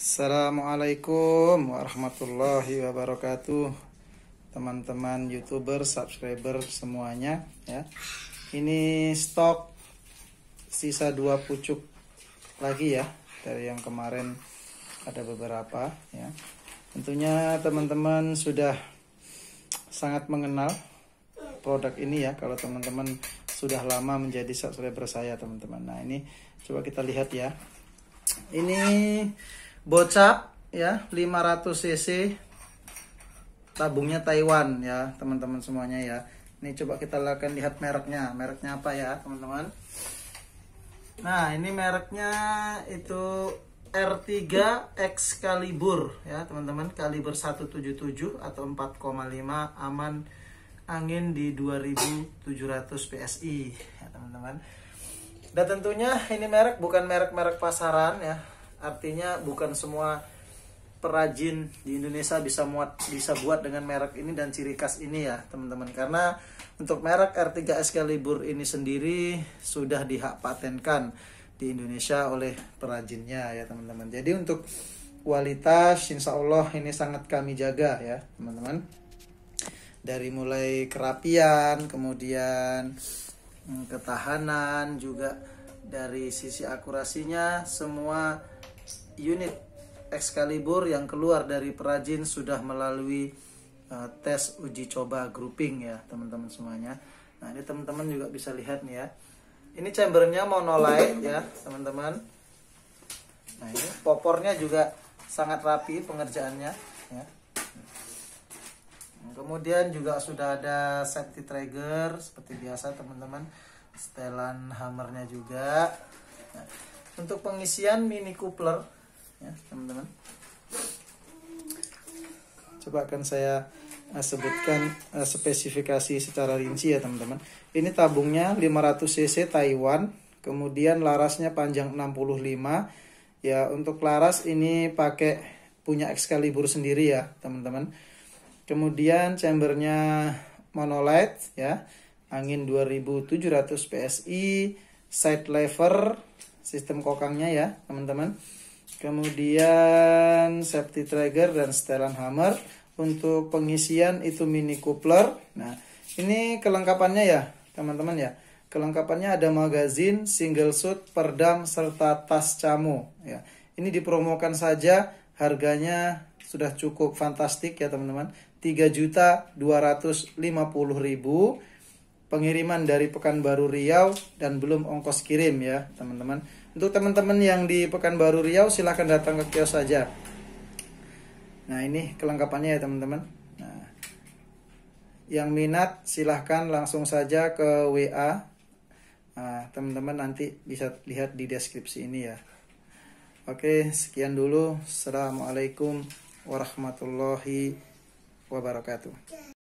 Assalamualaikum warahmatullahi wabarakatuh Teman-teman youtuber, subscriber semuanya ya. Ini stok sisa dua pucuk lagi ya Dari yang kemarin ada beberapa ya. Tentunya teman-teman sudah sangat mengenal produk ini ya Kalau teman-teman sudah lama menjadi subscriber saya teman-teman Nah ini coba kita lihat ya Ini bocap ya 500 cc tabungnya Taiwan ya teman-teman semuanya ya ini coba kita akan lihat mereknya mereknya apa ya teman-teman nah ini mereknya itu R3 X kalibur ya teman-teman kaliber 177 atau 4,5 aman angin di 2700 PSI ya teman-teman dan tentunya ini merek bukan merek-merek pasaran ya artinya bukan semua perajin di Indonesia bisa muat bisa buat dengan merek ini dan ciri khas ini ya teman-teman karena untuk merek R3 Excalibur ini sendiri sudah dihak patenkan di Indonesia oleh perajinnya ya teman-teman jadi untuk kualitas insya Allah ini sangat kami jaga ya teman-teman dari mulai kerapian kemudian hmm, ketahanan juga dari sisi akurasinya semua unit Excalibur yang keluar dari perajin sudah melalui uh, tes uji coba grouping ya teman-teman semuanya. Nah ini teman-teman juga bisa lihat nih ya. Ini chambernya monolight ya teman-teman. Nah ini popornya juga sangat rapi pengerjaannya ya. Kemudian juga sudah ada safety trigger seperti biasa teman-teman. Setelan hammernya juga. Nah, untuk pengisian mini coupler ya teman-teman coba akan saya eh, sebutkan eh, spesifikasi secara rinci ya teman-teman ini tabungnya 500 cc Taiwan kemudian larasnya panjang 65 ya untuk laras ini pakai punya Excalibur sendiri ya teman-teman kemudian chambernya monolight ya angin 2700 PSI side lever sistem kokangnya ya teman-teman kemudian safety trigger dan setelan hammer untuk pengisian itu mini coupler nah ini kelengkapannya ya teman-teman ya kelengkapannya ada magazin single shoot perdam serta tas camu ya ini dipromokan saja harganya sudah cukup fantastik ya teman-teman 3 juta 250 ribu pengiriman dari Pekanbaru Riau dan belum ongkos kirim ya teman-teman. Untuk teman-teman yang di Pekanbaru Riau silahkan datang ke kios saja. Nah ini kelengkapannya ya teman-teman. Nah, yang minat silahkan langsung saja ke WA. Nah, teman-teman nah, nanti bisa lihat di deskripsi ini ya. Oke sekian dulu. Assalamualaikum warahmatullahi wabarakatuh.